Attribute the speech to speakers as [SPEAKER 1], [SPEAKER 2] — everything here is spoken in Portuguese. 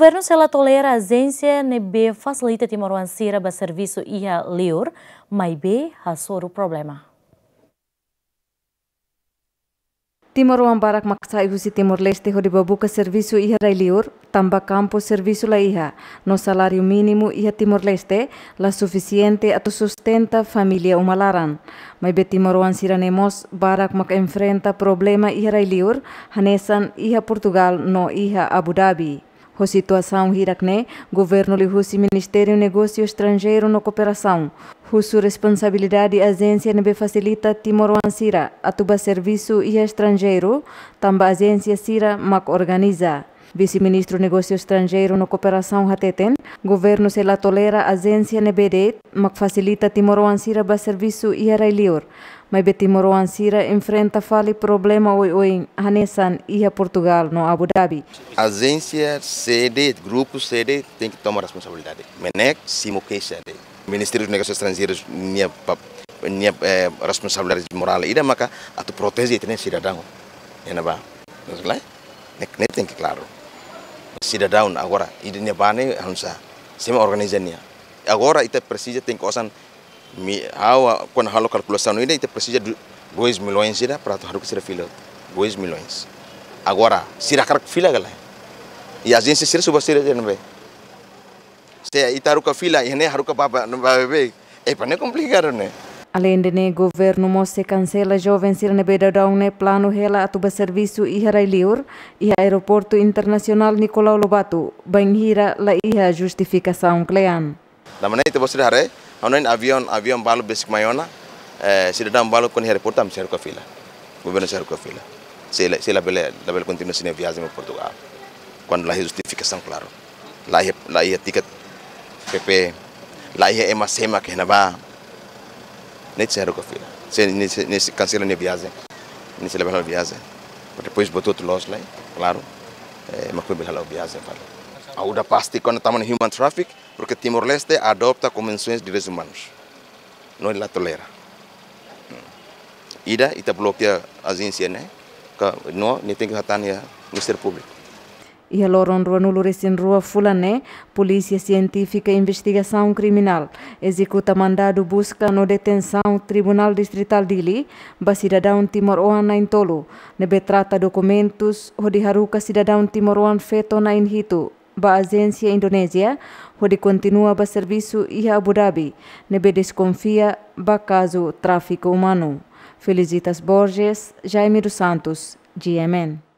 [SPEAKER 1] governo ela tolera a agência NB facilita timoruancira para serviço ia liur, mas bem o problema. Timor Leste barak maksa ihusi Timor Leste hori babuka servisu iha railiur, tamba campo servisu la iha, no salario mínimo iha Timor Leste, la suficiente atau sustenta familia umalaran. Maibe Timor wan siranemos barak mak enfrenta problema iha railiur, hanesan iha Portugal no iha Abu Dhabi. com situação Irakne, governo e Ministério Negócio Estrangeiro na Cooperação. Russo responsabilidade agência nebe facilita Timor-Wan Sira, atuba serviço e estrangeiro, a agência Sira mac organiza. Vice-ministro Negócio Estrangeiro na Cooperação Hateten, governo se la tolera agência NBD, mas facilita Timor Ansira para serviço e Arailior. Mas Timor Ansira enfrenta fale problema oi oi Hanesan e a Portugal no Abu Dhabi.
[SPEAKER 2] Agência CD, grupo CD tem que tomar responsabilidade. Menek, Simoke sede. Ministério dos Negócios Estrangeiros, minha punya eh, responsabilidade moral é ida maka atau protesi itu cidadão. E é na ba? Não sei lá. Nek, tem que claro. sida down agora idenya bane hansa sema organizenia agora ite presija tem mi awa kon halo calculação ida ite presija 2 milhões sida prato tu sida sira fila 2 milhões agora sira kar fila gala e ya, agência sira suba sira den be se ita ka fila ene haruka ka baba be e eh, pane complicado
[SPEAKER 1] Além de governo mostra cancela jovens sirne bedadão ne plano rela atuba serviço e liur e aeroporto internacional Nicolau Lobato banhira la iha justificação clean.
[SPEAKER 2] Da maneira que você a anon avião avião balo basic maiona, eh, cidadão balo com aeroporto am cerco fila. Governo ser fila. Se se la bela la bela continua sine viagem para Portugal. Quando la justificação claro. lá la ticket PP, la iha sema que não ba nem disseram eh, que eu fiz. Se, nesse, nesse, minha viagem, nem celebrar a viagem. Depois botou tudo longe lá, claro, é, mas foi a viagem. Vale. A outra parte, quando estamos no human traffic, porque Timor-Leste adopta convenções de direitos humanos. Não ela tolera. Mm. Ida, está bloqueia a agência, né? Não, nem tem que estar eh. no Ministério público
[SPEAKER 1] ihalorondrua rua fulané, Polícia Científica Investigação Criminal, executa mandado busca no detenção Tribunal Distrital Dili, ba cidadão Timor-Oan na Intolo, nebe trata documentos, rodiharuka cidadão Timor-Oan feto na Inhito, ba agência Indonésia, onde continua ba serviço iha Abu Dhabi, nebe desconfia ba caso tráfico humano. Felicitas Borges, Jaime dos Santos, GMN.